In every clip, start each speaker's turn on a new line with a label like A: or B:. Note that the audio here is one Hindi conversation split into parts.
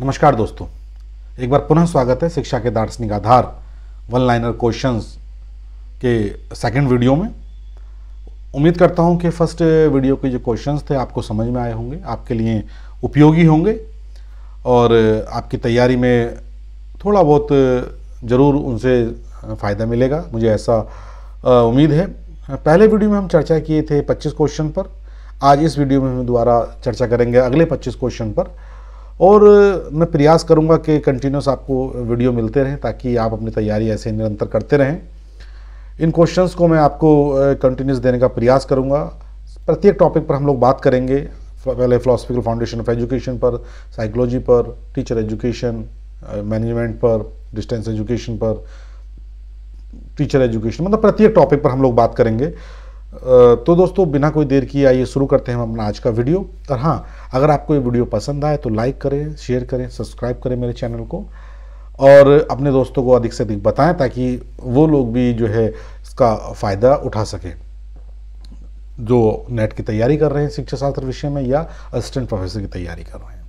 A: नमस्कार दोस्तों एक बार पुनः स्वागत है शिक्षा के दार्शनिक आधार वन लाइनर क्वेश्चंस के सेकंड वीडियो में उम्मीद करता हूं कि फर्स्ट वीडियो के जो क्वेश्चंस थे आपको समझ में आए होंगे आपके लिए उपयोगी होंगे और आपकी तैयारी में थोड़ा बहुत ज़रूर उनसे फ़ायदा मिलेगा मुझे ऐसा उम्मीद है पहले वीडियो में हम चर्चा किए थे 25 क्वेश्चन पर आज इस वीडियो में हम दोबारा चर्चा करेंगे अगले 25 क्वेश्चन पर और मैं प्रयास करूँगा कि कंटिन्यूस आपको वीडियो मिलते रहें ताकि आप अपनी तैयारी ऐसे निरंतर करते रहें इन क्वेश्चंस को मैं आपको कंटिन्यूस देने का प्रयास करूँगा प्रत्येक टॉपिक पर हम लोग बात करेंगे पहले फिलोसफिकल फाउंडेशन ऑफ एजुकेशन पर साइकोलॉजी पर टीचर एजुकेशन मैनेजमेंट पर डिस्टेंस एजुकेशन पर टीचर एजुकेशन मतलब प्रत्येक टॉपिक पर हम लोग बात करेंगे तो दोस्तों बिना कोई देर किए आइए शुरू करते हैं हम अपना आज का वीडियो और हाँ अगर आपको ये वीडियो पसंद आए तो लाइक करें शेयर करें सब्सक्राइब करें मेरे चैनल को और अपने दोस्तों को अधिक से अधिक बताएं ताकि वो लोग भी जो है इसका फ़ायदा उठा सकें जो नेट की तैयारी कर रहे हैं शिक्षा शास्त्र विषय में या असिस्टेंट प्रोफेसर की तैयारी कर रहे हैं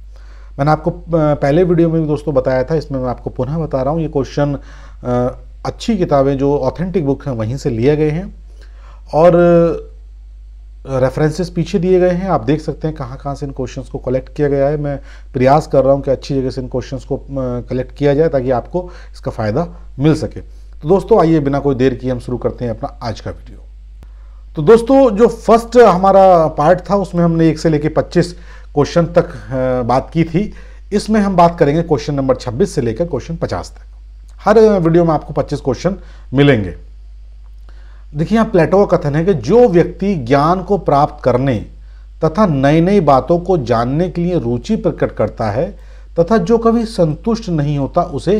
A: मैंने आपको पहले वीडियो में भी दोस्तों बताया था इसमें मैं आपको पुनः बता रहा हूँ ये क्वेश्चन अच्छी किताबें जो ऑथेंटिक बुक हैं वहीं से लिए गए हैं और रेफरेंसेस पीछे दिए गए हैं आप देख सकते हैं कहाँ कहाँ से इन क्वेश्चंस को कलेक्ट किया गया है मैं प्रयास कर रहा हूँ कि अच्छी जगह से इन क्वेश्चंस को कलेक्ट किया जाए ताकि आपको इसका फ़ायदा मिल सके तो दोस्तों आइए बिना कोई देर किए हम शुरू करते हैं अपना आज का वीडियो तो दोस्तों जो फर्स्ट हमारा पार्ट था उसमें हमने एक से लेकर पच्चीस क्वेश्चन तक बात की थी इसमें हम बात करेंगे क्वेश्चन नंबर छब्बीस से लेकर क्वेश्चन पचास तक हर वीडियो में आपको पच्चीस क्वेश्चन मिलेंगे देखिए यहाँ प्लेटो का कथन है कि जो व्यक्ति ज्ञान को प्राप्त करने तथा नई नई बातों को जानने के लिए रुचि प्रकट करता है तथा जो कभी संतुष्ट नहीं होता उसे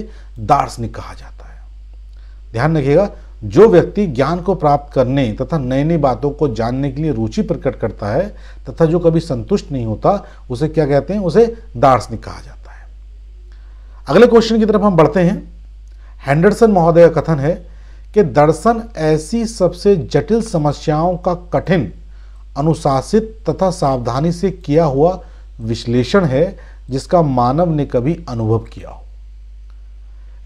A: दार्शनिक कहा जाता है ध्यान रखिएगा जो व्यक्ति ज्ञान को प्राप्त करने तथा नई नई बातों को जानने के लिए रुचि प्रकट करता है तथा जो कभी संतुष्ट नहीं होता उसे क्या कहते हैं उसे दार्शनिक कहा जाता है अगले क्वेश्चन की तरफ हम बढ़ते हैं हैंडरसन महोदय का कथन है कि दर्शन ऐसी सबसे जटिल समस्याओं का कठिन अनुशासित तथा सावधानी से किया हुआ विश्लेषण है जिसका मानव ने कभी अनुभव किया हो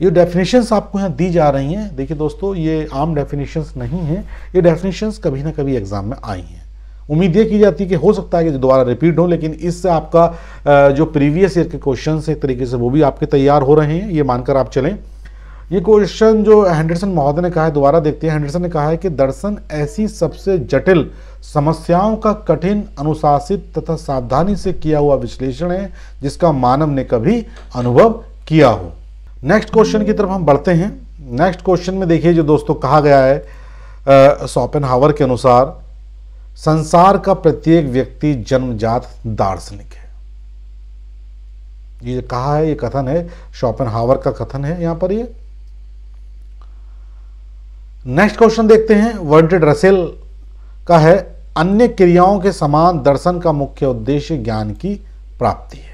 A: ये डेफिनेशंस आपको यहाँ दी जा रही हैं देखिए दोस्तों ये आम डेफिनेशंस नहीं हैं ये डेफिनेशंस कभी ना कभी एग्जाम में आई हैं उम्मीद ये की जाती है कि हो सकता है कि दोबारा रिपीट हो लेकिन इससे आपका जो प्रीवियस ईयर के क्वेश्चन एक तरीके से वो भी आपके तैयार हो रहे हैं ये मानकर आप चलें ये क्वेश्चन जो हैंडरसन महोदय ने कहा है दोबारा देखते हैं हैंडरसन ने कहा है कि दर्शन ऐसी सबसे जटिल समस्याओं का कठिन अनुशासित तथा सावधानी से किया हुआ विश्लेषण है जिसका मानव ने कभी अनुभव किया हो नेक्स्ट क्वेश्चन की तरफ हम बढ़ते हैं नेक्स्ट क्वेश्चन में देखिए जो दोस्तों कहा गया है सॉपन हावर के अनुसार संसार का प्रत्येक व्यक्ति जन्मजात दार्शनिक है ये कहा है ये कथन है शॉपन हावर का कथन है यहां पर ये नेक्स्ट क्वेश्चन देखते हैं वर्डेड रसेल का है अन्य क्रियाओं के समान दर्शन का मुख्य उद्देश्य ज्ञान की प्राप्ति है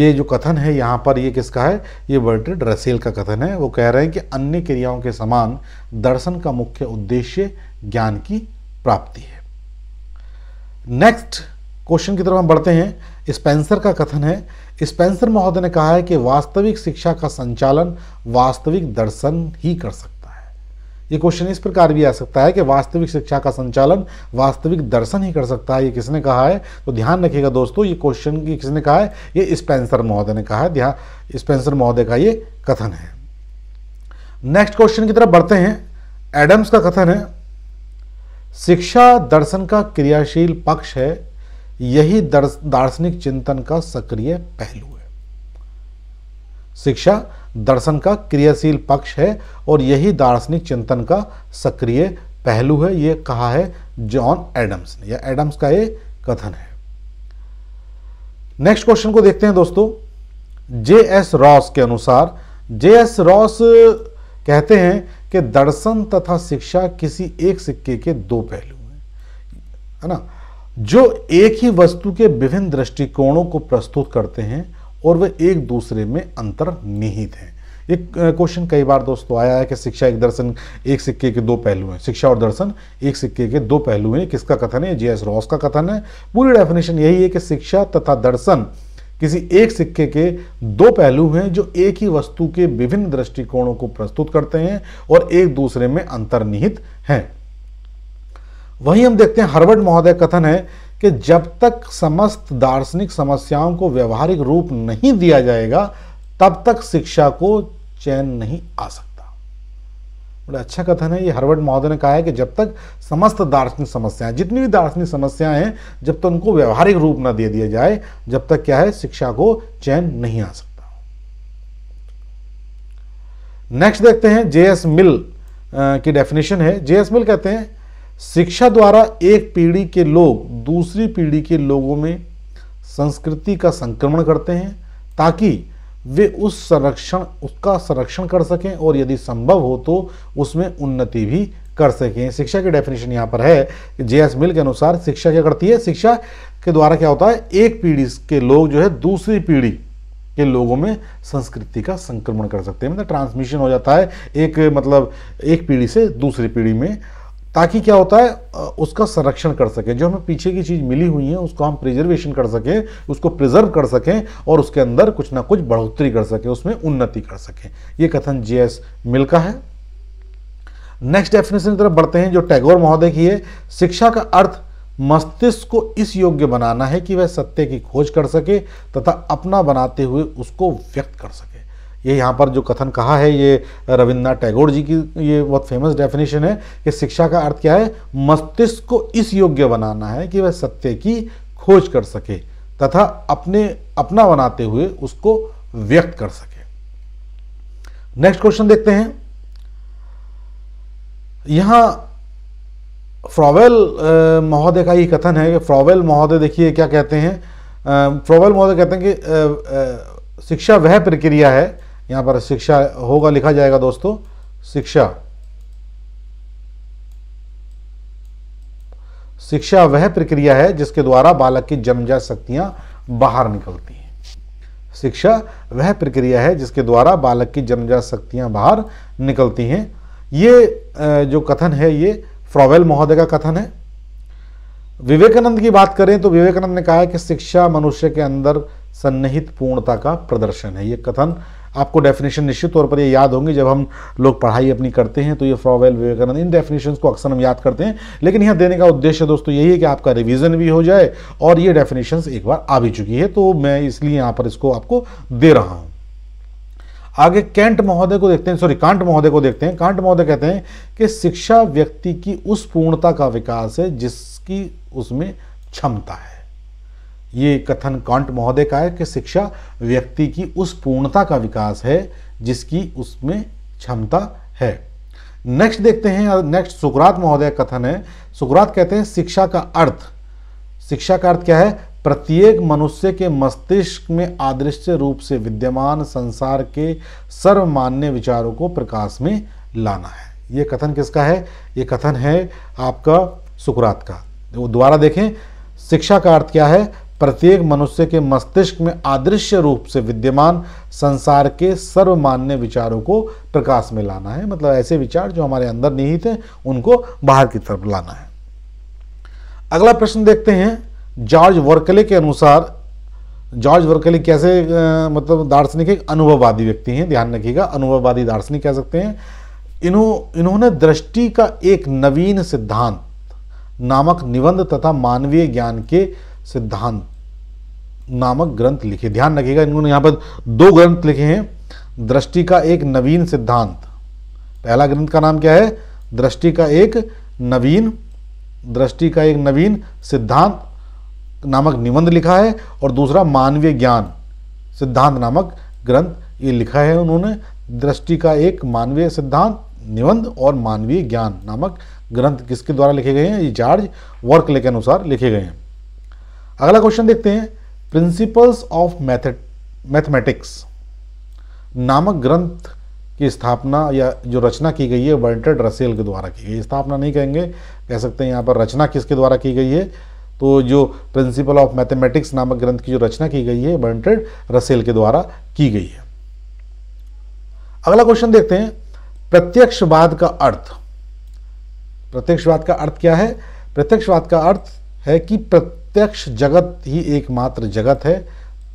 A: ये जो कथन है यहां पर ये किसका है ये वर्डेड रसेल का कथन है वो कह रहे हैं कि अन्य क्रियाओं के समान दर्शन का मुख्य उद्देश्य ज्ञान की प्राप्ति है नेक्स्ट क्वेश्चन की तरफ हम बढ़ते हैं स्पेंसर का कथन है स्पेंसर महोदय ने कहा है कि वास्तविक शिक्षा का संचालन वास्तविक दर्शन ही कर सकता है ये क्वेश्चन इस प्रकार भी आ सकता है कि वास्तविक शिक्षा का संचालन वास्तविक दर्शन ही कर सकता है ये किसने कहा है तो ध्यान रखिएगा दोस्तों ये क्वेश्चन किसने कहा है ये स्पेंसर महोदय ने कहा है ध्यान स्पेंसर महोदय का ये कथन है नेक्स्ट क्वेश्चन की तरफ बढ़ते हैं एडम्स का कथन है शिक्षा दर्शन का क्रियाशील पक्ष है यही दार्शनिक चिंतन का सक्रिय पहलू है शिक्षा दर्शन का क्रियाशील पक्ष है और यही दार्शनिक चिंतन का सक्रिय पहलू है यह कहा है जॉन एडम्स ने या एडम्स का यह कथन है नेक्स्ट क्वेश्चन को देखते हैं दोस्तों जे एस रॉस के अनुसार जे एस रॉस कहते हैं कि दर्शन तथा शिक्षा किसी एक सिक्के के दो पहलू हैं है ना जो एक ही वस्तु के विभिन्न दृष्टिकोणों को प्रस्तुत करते हैं और वे एक दूसरे में अंतर्निहित हैं एक क्वेश्चन कई बार दोस्तों आया है कि शिक्षा एक दर्शन एक सिक्के के दो पहलू हैं शिक्षा और दर्शन एक सिक्के के दो पहलू हैं किसका कथन है जीएस एस रॉस का कथन है पूरी डेफिनेशन यही है कि शिक्षा तथा दर्शन किसी एक सिक्के के दो पहलू हैं जो एक ही वस्तु के विभिन्न दृष्टिकोणों को प्रस्तुत करते हैं और एक दूसरे में अंतर्निहित हैं वहीं हम देखते हैं हर्बर्ट महोदय कथन है कि जब तक समस्त दार्शनिक समस्याओं को व्यवहारिक रूप नहीं दिया जाएगा तब तक शिक्षा को चैन नहीं आ सकता बड़ा अच्छा कथन है ये हर्बर्ट महोदय ने कहा है कि जब तक समस्त दार्शनिक समस्याएं जितनी भी दार्शनिक समस्याएं हैं जब तक तो उनको व्यवहारिक रूप न दे दिया जाए जब तक क्या है शिक्षा को चैन नहीं आ सकता नेक्स्ट देखते हैं जे एस मिल की डेफिनेशन है जे एस मिल कहते हैं शिक्षा द्वारा एक पीढ़ी के लोग दूसरी पीढ़ी के लोगों में संस्कृति का संक्रमण करते हैं ताकि वे उस संरक्षण उसका संरक्षण कर सकें और यदि संभव हो तो उसमें उन्नति भी कर सकें शिक्षा की डेफिनेशन यहाँ पर है जे एस मिल के अनुसार शिक्षा क्या करती है शिक्षा के द्वारा क्या होता है एक पीढ़ी के लोग जो है दूसरी पीढ़ी के लोगों में संस्कृति का संक्रमण कर सकते हैं मतलब ट्रांसमिशन हो जाता है एक मतलब एक पीढ़ी से दूसरी पीढ़ी में ताकि क्या होता है उसका संरक्षण कर सकें जो हमें पीछे की चीज़ मिली हुई है उसको हम प्रिजर्वेशन कर सकें उसको प्रिजर्व कर सकें और उसके अंदर कुछ ना कुछ बढ़ोतरी कर सकें उसमें उन्नति कर सकें ये कथन जे एस मिल का है नेक्स्ट डेफिनेशन की तरफ बढ़ते हैं जो टैगोर महोदय की है शिक्षा का अर्थ मस्तिष्क को इस योग्य बनाना है कि वह सत्य की खोज कर सके तथा अपना बनाते हुए उसको व्यक्त कर सके ये यहाँ पर जो कथन कहा है ये रविन्द्रनाथ टैगोर जी की ये बहुत फेमस डेफिनेशन है कि शिक्षा का अर्थ क्या है मस्तिष्क को इस योग्य बनाना है कि वह सत्य की खोज कर सके तथा अपने अपना बनाते हुए उसको व्यक्त कर सके नेक्स्ट क्वेश्चन देखते हैं यहां फ्रॉवेल महोदय का ये कथन है कि फ्रॉवेल महोदय देखिए क्या कहते हैं फ्रॉवेल महोदय कहते हैं कि शिक्षा वह प्रक्रिया है यहाँ पर शिक्षा होगा लिखा जाएगा दोस्तों शिक्षा शिक्षा वह प्रक्रिया है जिसके द्वारा बालक की जमजत शक्तियां बाहर निकलती हैं शिक्षा वह प्रक्रिया है जिसके द्वारा बालक की जमजत शक्तियां बाहर निकलती हैं ये जो कथन है ये फ्रॉवेल महोदय का कथन है विवेकानंद की बात करें तो विवेकानंद ने कहा है कि शिक्षा मनुष्य के अंदर सन्निहित पूर्णता का प्रदर्शन है ये कथन आपको डेफिनेशन निश्चित तौर पर ये याद होंगे जब हम लोग पढ़ाई अपनी करते हैं तो ये फ्रॉवेल विवेकानंद इन डेफिनेशन को अक्सर हम याद करते हैं लेकिन यहाँ देने का उद्देश्य दोस्तों यही है कि आपका रिविजन भी हो जाए और ये डेफिनेशन एक बार आ भी चुकी है तो मैं इसलिए यहाँ पर इसको आपको दे रहा हूँ आगे कैंट महोदय को देखते हैं सॉरी कांट महोदय को देखते हैं कांट महोदय कहते हैं कि शिक्षा व्यक्ति की उस पूर्णता का विकास है जिसकी उसमें क्षमता है ये कथन कांट महोदय का है कि शिक्षा व्यक्ति की उस पूर्णता का विकास है जिसकी उसमें क्षमता है नेक्स्ट देखते हैं नेक्स्ट सुकरात महोदय कथन है सुकरात कहते हैं शिक्षा का अर्थ शिक्षा का अर्थ क्या है प्रत्येक मनुष्य के मस्तिष्क में आदृश्य रूप से विद्यमान संसार के सर्वमान्य विचारों को प्रकाश में लाना है ये कथन किसका है ये कथन है आपका सुकरात का वो दोबारा देखें शिक्षा का अर्थ क्या है प्रत्येक मनुष्य के मस्तिष्क में आदृश्य रूप से विद्यमान संसार के सर्वमान्य विचारों को प्रकाश में लाना है मतलब ऐसे विचार जो हमारे अंदर निहित हैं उनको बाहर की तरफ लाना है अगला प्रश्न देखते हैं जॉर्ज वर्कले के अनुसार जॉर्ज वर्कले कैसे मतलब दार्शनिक एक अनुभववादी व्यक्ति हैं ध्यान रखिएगा अनुभववादी दार्शनिक कह सकते हैं इन्हों इन्होंने दृष्टि का एक नवीन सिद्धांत नामक निबंध तथा मानवीय ज्ञान के सिद्धांत नामक ग्रंथ लिखे ध्यान रखिएगा इन्होंने यहाँ पर दो ग्रंथ लिखे हैं दृष्टि का एक नवीन सिद्धांत पहला ग्रंथ का नाम क्या है दृष्टि का एक नवीन दृष्टि का एक नवीन सिद्धांत नामक निबंध लिखा है और दूसरा मानवीय ज्ञान सिद्धांत नामक ग्रंथ ये लिखा है उन्होंने दृष्टि का एक मानवीय सिद्धांत निबंध और मानवीय ज्ञान नामक ग्रंथ किसके द्वारा लिखे गए हैं ये चार्ज वर्कले के अनुसार लिखे गए हैं अगला क्वेश्चन देखते हैं प्रिंसिपल्स ऑफ मैथड मैथमेटिक्स नामक ग्रंथ की स्थापना या जो रचना की गई है वर्ल्टेड रसेल के द्वारा की गई स्थापना नहीं कहेंगे कह सकते हैं यहाँ पर रचना किसके द्वारा की गई है तो जो प्रिंसिपल ऑफ मैथमेटिक्स नामक ग्रंथ की जो रचना की गई है वर्ल्टेड रसेल के द्वारा की गई है अगला क्वेश्चन देखते हैं प्रत्यक्षवाद का अर्थ प्रत्यक्षवाद का अर्थ क्या है प्रत्यक्षवाद का अर्थ है कि प्रत्यक्ष प्रत्यक्ष जगत ही एकमात्र जगत है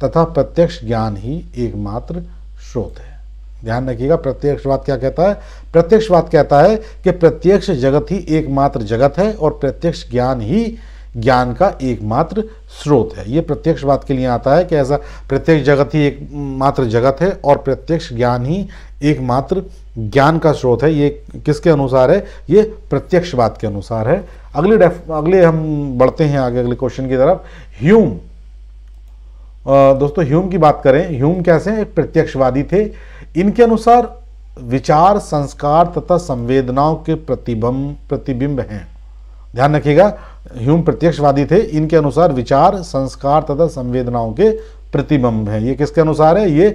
A: तथा प्रत्यक्ष ज्ञान ही एकमात्र स्रोत है ध्यान रखिएगा प्रत्यक्षवाद क्या कहता है प्रत्यक्षवाद कहता है कि प्रत्यक्ष जगत ही एकमात्र जगत है और प्रत्यक्ष ज्ञान ही ज्ञान का एकमात्र स्रोत है ये प्रत्यक्षवाद के लिए आता है कि ऐसा प्रत्यक्ष जगत ही एकमात्र जगत है और प्रत्यक्ष ज्ञान ही एकमात्र ज्ञान का स्रोत है ये किसके अनुसार है ये प्रत्यक्षवाद के अनुसार है अगले डेफ अगले हम बढ़ते हैं आगे अगले क्वेश्चन की तरफ ह्यूम दोस्तों ह्यूम की बात करें ह्यूम कैसे हैं एक प्रत्यक्षवादी थे इनके अनुसार विचार संस्कार तथा संवेदनाओं के प्रतिबिंब प्रतिबिंब हैं ध्यान रखिएगा ह्यूम प्रत्यक्षवादी थे इनके अनुसार विचार संस्कार तथा संवेदनाओं के प्रतिबंब हैं ये किसके अनुसार है ये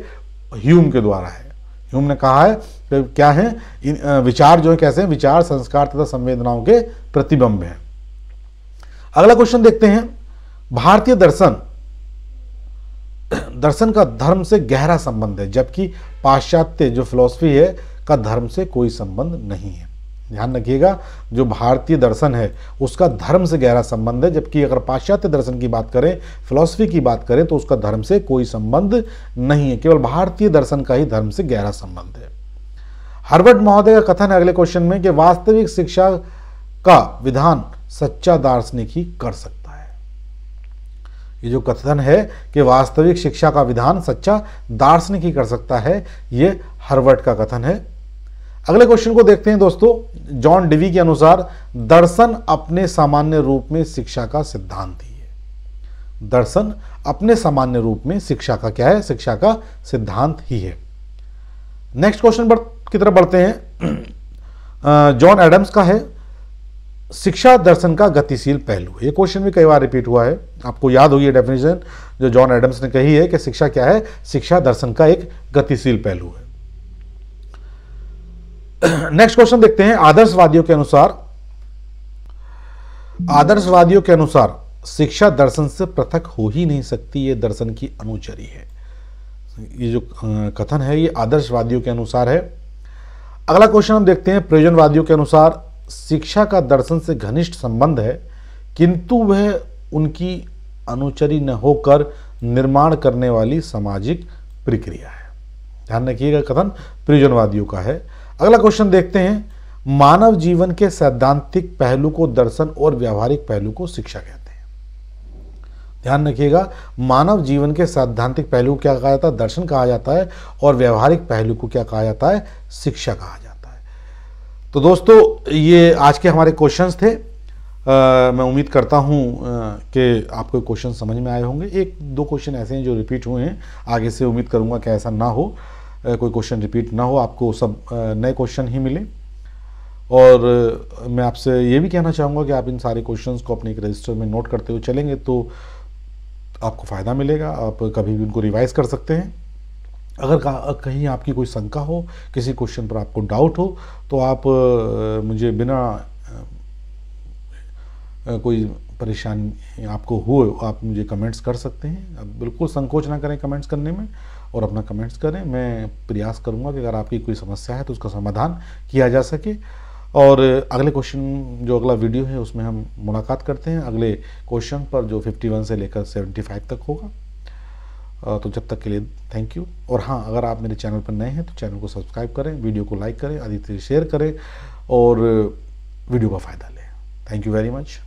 A: ह्यूम के द्वारा है ह्यूम ने कहा है तो क्या है इन विचार जो है कैसे विचार संस्कार तथा संवेदनाओं के प्रतिबंब हैं अगला क्वेश्चन देखते हैं भारतीय दर्शन दर्शन का धर्म से गहरा संबंध है जबकि पाश्चात्य जो फिलोसफी है का धर्म से कोई संबंध नहीं है ध्यान रखिएगा जो भारतीय दर्शन है उसका धर्म से गहरा संबंध है जबकि अगर पाश्चात्य दर्शन की बात करें फिलॉसफी की बात करें तो उसका धर्म से कोई संबंध नहीं है केवल भारतीय दर्शन का ही धर्म से गहरा संबंध है हर्बर्ट महोदय का कथन है अगले क्वेश्चन में कि वास्तविक शिक्षा का विधान सच्चा दार्शनिक ही कर सकता है ये जो कथन है कि वास्तविक शिक्षा का विधान सच्चा दार्शनिक ही कर सकता है ये हर्बर्ट का कथन है अगले क्वेश्चन को देखते हैं दोस्तों जॉन डिवी के अनुसार दर्शन अपने सामान्य रूप में शिक्षा का सिद्धांत ही है दर्शन अपने सामान्य रूप में शिक्षा का क्या है शिक्षा का सिद्धांत ही है नेक्स्ट क्वेश्चन की तरफ बढ़ते हैं जॉन एडम्स का है शिक्षा दर्शन का गतिशील पहलू ये क्वेश्चन भी कई बार रिपीट हुआ है आपको याद होगी डेफिनेशन जो जॉन एडम्स ने कही है कि शिक्षा क्या है शिक्षा दर्शन का एक गतिशील पहलू है नेक्स्ट क्वेश्चन देखते हैं आदर्शवादियों के अनुसार आदर्शवादियों के अनुसार शिक्षा दर्शन से पृथक हो ही नहीं सकती ये दर्शन की अनुचरी है ये जो कथन है ये आदर्शवादियों के अनुसार है अगला क्वेश्चन हम देखते हैं प्रयोजनवादियों के अनुसार शिक्षा का दर्शन से घनिष्ठ संबंध है किंतु वह उनकी अनुचरी न होकर निर्माण करने वाली सामाजिक प्रक्रिया है ध्यान रखिएगा कथन प्रयोजनवादियों का है अगला क्वेश्चन देखते हैं मानव जीवन के सैद्धांतिक पहलू को दर्शन और व्यावहारिक पहलू को शिक्षा कहते हैं ध्यान रखिएगा मानव जीवन के सैद्धांतिक पहलू क्या कहा जाता है दर्शन कहा जाता है और व्यवहारिक पहलू को क्या कहा जाता है शिक्षा कहा जाता है तो दोस्तों ये आज के हमारे क्वेश्चंस थे आ, मैं उम्मीद करता हूँ कि आपको क्वेश्चन समझ में आए होंगे एक दो क्वेश्चन ऐसे हैं जो रिपीट हुए हैं आगे से उम्मीद करूँगा कि ऐसा ना हो कोई क्वेश्चन रिपीट ना हो आपको सब नए क्वेश्चन ही मिले और मैं आपसे ये भी कहना चाहूँगा कि आप इन सारे क्वेश्चन को अपने एक रजिस्टर में नोट करते हुए चलेंगे तो आपको फ़ायदा मिलेगा आप कभी भी उनको रिवाइज़ कर सकते हैं अगर कहीं आपकी कोई शंका हो किसी क्वेश्चन पर आपको डाउट हो तो आप मुझे बिना कोई परेशानी आपको हो आप मुझे कमेंट्स कर सकते हैं आप बिल्कुल संकोच ना करें कमेंट्स करने में और अपना कमेंट्स करें मैं प्रयास करूँगा कि अगर आपकी कोई समस्या है तो उसका समाधान किया जा सके और अगले क्वेश्चन जो अगला वीडियो है उसमें हम मुलाकात करते हैं अगले क्वेश्चन पर जो 51 से लेकर 75 तक होगा तो जब तक के लिए थैंक यू और हाँ अगर आप मेरे चैनल पर नए हैं तो चैनल को सब्सक्राइब करें वीडियो को लाइक करें अधिक से शेयर करें और वीडियो का फ़ायदा लें थैंक यू वेरी मच